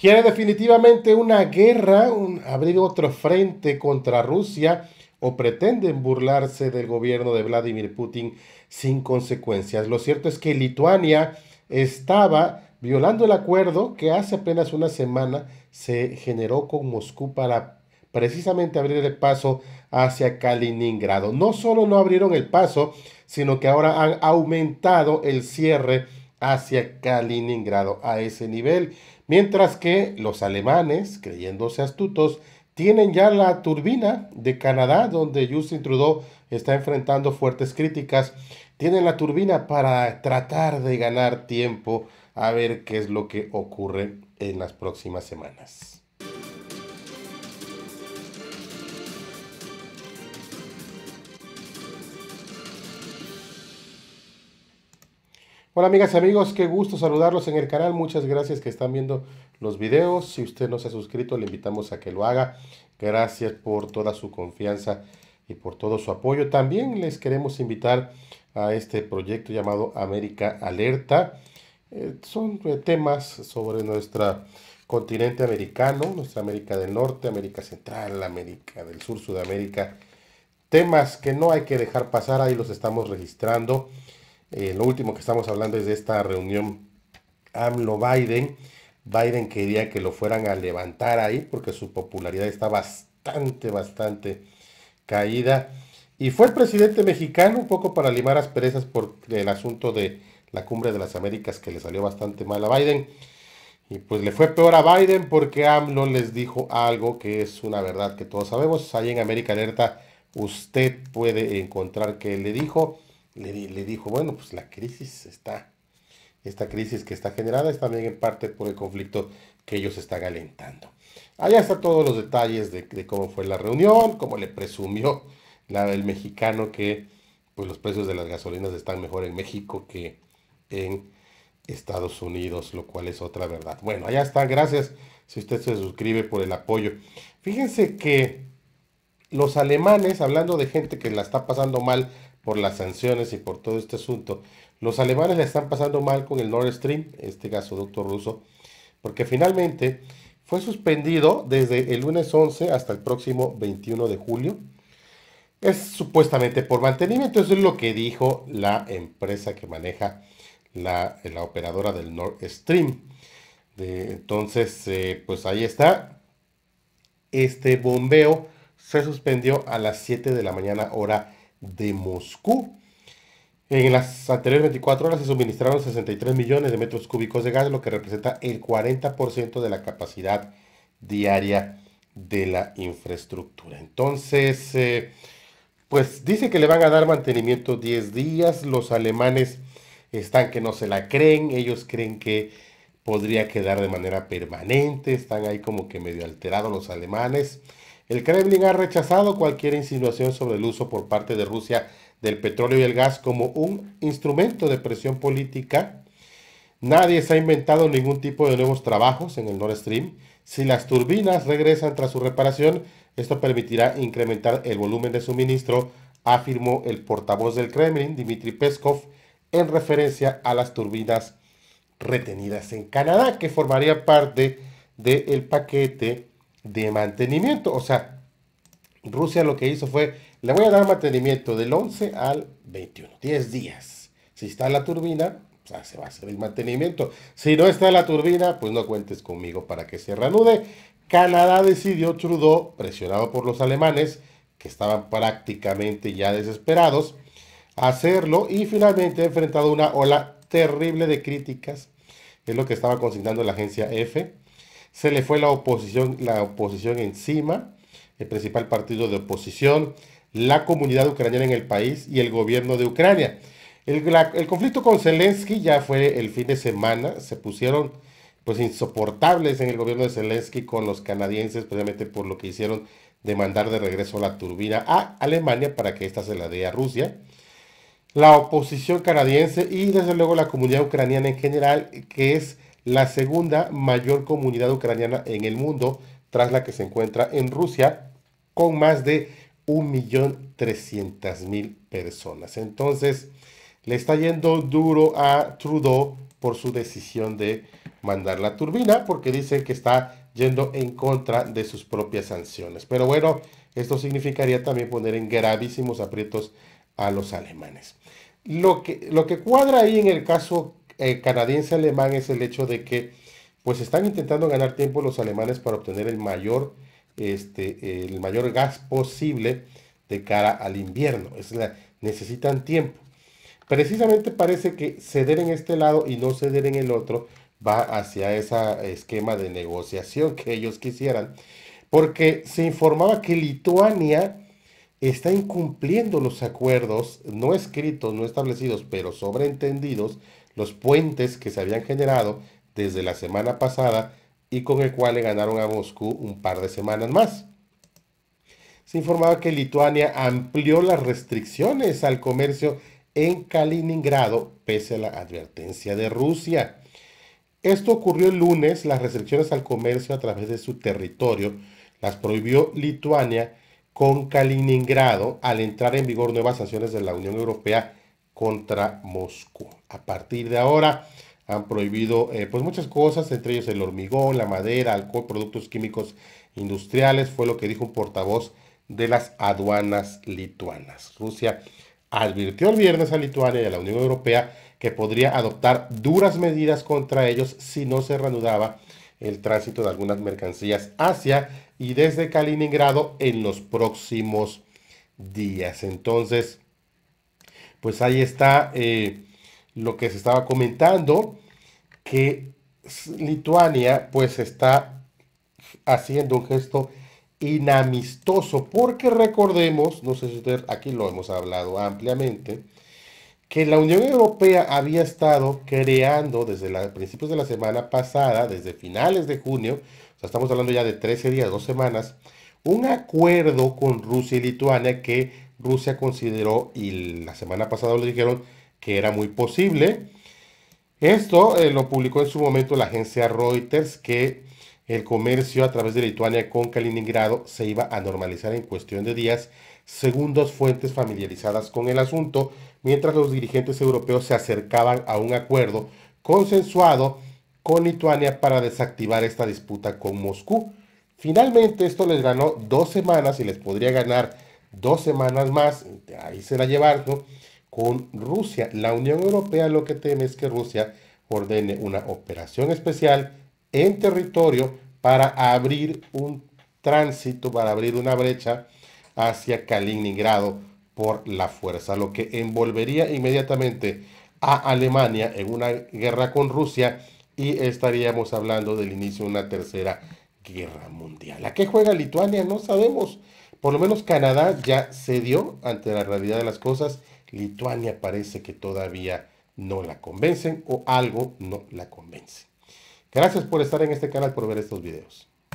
Quiere definitivamente una guerra, abrir otro frente contra Rusia o pretenden burlarse del gobierno de Vladimir Putin sin consecuencias. Lo cierto es que Lituania estaba violando el acuerdo que hace apenas una semana se generó con Moscú para precisamente abrir el paso hacia Kaliningrado. No solo no abrieron el paso, sino que ahora han aumentado el cierre hacia Kaliningrado a ese nivel, mientras que los alemanes, creyéndose astutos, tienen ya la turbina de Canadá, donde Justin Trudeau está enfrentando fuertes críticas. Tienen la turbina para tratar de ganar tiempo a ver qué es lo que ocurre en las próximas semanas. Hola amigas y amigos, qué gusto saludarlos en el canal. Muchas gracias que están viendo los videos. Si usted no se ha suscrito, le invitamos a que lo haga. Gracias por toda su confianza y por todo su apoyo. También les queremos invitar a este proyecto llamado América Alerta. Eh, son eh, temas sobre nuestro continente americano, nuestra América del Norte, América Central, América del Sur, Sudamérica. Temas que no hay que dejar pasar, ahí los estamos registrando. Eh, lo último que estamos hablando es de esta reunión AMLO-Biden. Biden quería que lo fueran a levantar ahí porque su popularidad está bastante, bastante caída. Y fue el presidente mexicano un poco para limar asperezas por el asunto de la cumbre de las Américas que le salió bastante mal a Biden. Y pues le fue peor a Biden porque AMLO les dijo algo que es una verdad que todos sabemos. Ahí en América Alerta usted puede encontrar que le dijo le, dijo, bueno, pues la crisis está, esta crisis que está generada es también en parte por el conflicto que ellos están alentando. Allá están todos los detalles de, cómo fue la reunión, cómo le presumió el mexicano que pues, los precios de las gasolinas están mejor en México que en Estados Unidos, lo cual es otra verdad. Bueno, allá están. gracias si usted se suscribe por el apoyo. Fíjense que los alemanes, hablando de gente que la está pasando mal por las sanciones y por todo este asunto, los alemanes le están pasando mal con el Nord Stream, este gasoducto ruso, porque finalmente fue suspendido desde el lunes 11 hasta el próximo 21 de julio. Es supuestamente por mantenimiento, eso es lo que dijo la empresa que maneja la, operadora del Nord Stream. entonces, eh, pues ahí está. Este bombeo se suspendió a las 7 de la mañana hora de Moscú. En las anteriores 24 horas se suministraron 63 millones de metros cúbicos de gas, lo que representa el 40% de la capacidad diaria de la infraestructura. Entonces, eh, pues dice que le van a dar mantenimiento 10 días. Los alemanes están que no se la creen. Ellos creen que podría quedar de manera permanente. Están ahí como que medio alterados los alemanes. El Kremlin ha rechazado cualquier insinuación sobre el uso por parte de Rusia del petróleo y el gas como un instrumento de presión política. Nadie se ha inventado ningún tipo de nuevos trabajos en el Nord Stream. Si las turbinas regresan tras su reparación, esto permitirá incrementar el volumen de suministro, afirmó el portavoz del Kremlin, Dmitry Peskov, en referencia a las turbinas retenidas en Canadá, que formaría parte del paquete de mantenimiento. O sea, Rusia lo que hizo fue, le voy a dar mantenimiento del 11 al 21, 10 días. Si está la turbina, pues, ah, se va a hacer el mantenimiento. Si no está la turbina, pues no cuentes conmigo para que se reanude. Canadá decidió Trudeau, presionado por los alemanes, que estaban prácticamente ya desesperados, hacerlo y finalmente ha enfrentado una ola terrible de críticas. Es lo que estaba consignando la agencia EFE se le fue la oposición, la oposición encima, el principal partido de oposición, la comunidad ucraniana en el país y el gobierno de Ucrania. El, conflicto con Zelensky ya fue el fin de semana, se pusieron pues insoportables en el gobierno de Zelensky con los canadienses, precisamente por lo que hicieron de mandar de regreso la turbina a Alemania para que ésta se la dé a Rusia. La oposición canadiense y desde luego la comunidad ucraniana en general, que es la segunda mayor comunidad ucraniana en el mundo, tras la que se encuentra en Rusia, con más de 1.300.000 personas. Entonces, le está yendo duro a Trudeau por su decisión de mandar la turbina, porque dicen que está yendo en contra de sus propias sanciones. Pero bueno, esto significaría también poner en gravísimos aprietos a los alemanes. Lo que, lo que cuadra ahí en el caso canadiense-alemán es el hecho de que pues están intentando ganar tiempo los alemanes para obtener el mayor, este, el mayor gas posible de cara al invierno. Es la, necesitan tiempo. Precisamente parece que ceder en este lado y no ceder en el otro va hacia ese esquema de negociación que ellos quisieran. Porque se informaba que Lituania está incumpliendo los acuerdos no escritos, no establecidos, pero sobreentendidos los puentes que se habían generado desde la semana pasada y con el cual le ganaron a Moscú un par de semanas más. Se informaba que Lituania amplió las restricciones al comercio en Kaliningrado pese a la advertencia de Rusia. Esto ocurrió el lunes, las restricciones al comercio a través de su territorio las prohibió Lituania con Kaliningrado al entrar en vigor nuevas sanciones de la Unión Europea contra Moscú. A partir de ahora han prohibido eh, pues muchas cosas, entre ellos el hormigón, la madera, alcohol, productos químicos industriales, fue lo que dijo un portavoz de las aduanas lituanas. Rusia advirtió el viernes a Lituania y a la Unión Europea que podría adoptar duras medidas contra ellos si no se reanudaba el tránsito de algunas mercancías hacia y desde Kaliningrado en los próximos días. Entonces, pues ahí está eh, lo que se estaba comentando, que Lituania pues está haciendo un gesto inamistoso, porque recordemos, no sé si ustedes aquí lo hemos hablado ampliamente, que la Unión Europea había estado creando desde principios de la semana pasada, desde finales de junio, o sea, estamos hablando ya de 13 días, dos semanas, un acuerdo con Rusia y Lituania que Rusia consideró, y la semana pasada le dijeron que era muy posible. Esto eh, lo publicó en su momento la agencia Reuters que el comercio a través de Lituania con Kaliningrado se iba a normalizar en cuestión de días, según dos fuentes familiarizadas con el asunto, mientras los dirigentes europeos se acercaban a un acuerdo consensuado con Lituania para desactivar esta disputa con Moscú. Finalmente esto les ganó dos semanas y les podría ganar dos semanas más, ahí será llevarlo, con Rusia. La Unión Europea lo que teme es que Rusia ordene una operación especial en territorio para abrir un tránsito, para abrir una brecha hacia Kaliningrado por la fuerza, lo que envolvería inmediatamente a Alemania en una guerra con Rusia y estaríamos hablando del inicio de una tercera guerra mundial. ¿A qué juega Lituania? No sabemos. Por lo menos Canadá ya cedió ante la realidad de las cosas. Lituania parece que todavía no la convencen o algo no la convence. Gracias por estar en este canal, por ver estos videos.